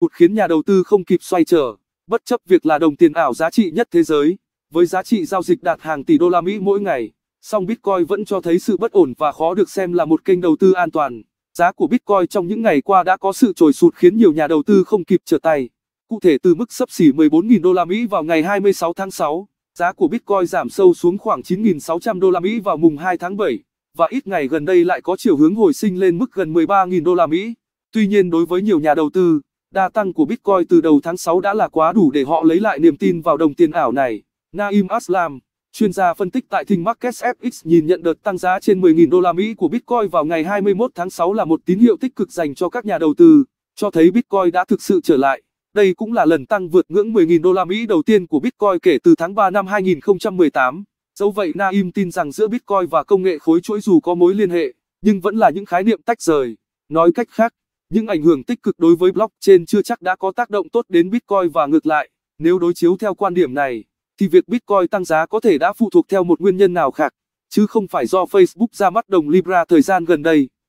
hụt khiến nhà đầu tư không kịp xoay trở. Bất chấp việc là đồng tiền ảo giá trị nhất thế giới, với giá trị giao dịch đạt hàng tỷ đô la Mỹ mỗi ngày, song Bitcoin vẫn cho thấy sự bất ổn và khó được xem là một kênh đầu tư an toàn. Giá của Bitcoin trong những ngày qua đã có sự trồi sụt khiến nhiều nhà đầu tư không kịp trở tay. Cụ thể từ mức sấp xỉ 14.000 đô la Mỹ vào ngày 26 tháng 6, giá của Bitcoin giảm sâu xuống khoảng 9.600 đô la Mỹ vào mùng 2 tháng 7 và ít ngày gần đây lại có chiều hướng hồi sinh lên mức gần 13.000 đô la Mỹ. Tuy nhiên đối với nhiều nhà đầu tư, Đa tăng của Bitcoin từ đầu tháng 6 đã là quá đủ để họ lấy lại niềm tin vào đồng tiền ảo này. Naim Aslam, chuyên gia phân tích tại Thing Markets FX nhìn nhận đợt tăng giá trên 10.000 đô la Mỹ của Bitcoin vào ngày 21 tháng 6 là một tín hiệu tích cực dành cho các nhà đầu tư, cho thấy Bitcoin đã thực sự trở lại. Đây cũng là lần tăng vượt ngưỡng 10.000 đô la Mỹ đầu tiên của Bitcoin kể từ tháng 3 năm 2018. Dẫu vậy Naim tin rằng giữa Bitcoin và công nghệ khối chuỗi dù có mối liên hệ, nhưng vẫn là những khái niệm tách rời. Nói cách khác, những ảnh hưởng tích cực đối với blockchain chưa chắc đã có tác động tốt đến Bitcoin và ngược lại. Nếu đối chiếu theo quan điểm này, thì việc Bitcoin tăng giá có thể đã phụ thuộc theo một nguyên nhân nào khác, chứ không phải do Facebook ra mắt đồng Libra thời gian gần đây.